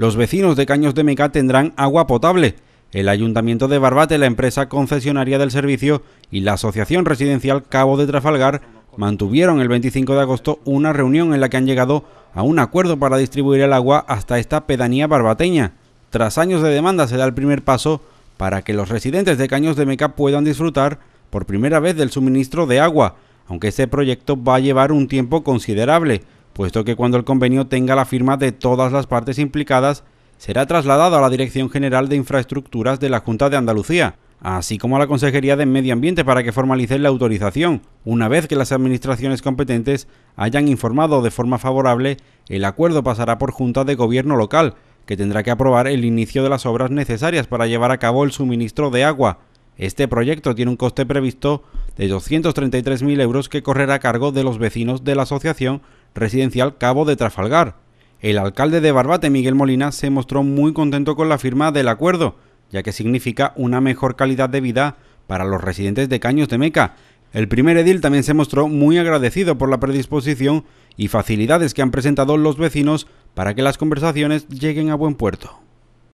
los vecinos de Caños de Meca tendrán agua potable. El Ayuntamiento de Barbate, la empresa concesionaria del servicio y la Asociación Residencial Cabo de Trafalgar mantuvieron el 25 de agosto una reunión en la que han llegado a un acuerdo para distribuir el agua hasta esta pedanía barbateña. Tras años de demanda se da el primer paso para que los residentes de Caños de Meca puedan disfrutar por primera vez del suministro de agua, aunque este proyecto va a llevar un tiempo considerable, puesto que cuando el convenio tenga la firma de todas las partes implicadas, será trasladado a la Dirección General de Infraestructuras de la Junta de Andalucía, así como a la Consejería de Medio Ambiente para que formalice la autorización, una vez que las administraciones competentes hayan informado de forma favorable, el acuerdo pasará por Junta de Gobierno local, que tendrá que aprobar el inicio de las obras necesarias para llevar a cabo el suministro de agua. Este proyecto tiene un coste previsto de 233.000 euros que correrá a cargo de los vecinos de la asociación residencial Cabo de Trafalgar. El alcalde de Barbate, Miguel Molina, se mostró muy contento con la firma del acuerdo, ya que significa una mejor calidad de vida para los residentes de Caños de Meca. El primer edil también se mostró muy agradecido por la predisposición y facilidades que han presentado los vecinos para que las conversaciones lleguen a buen puerto.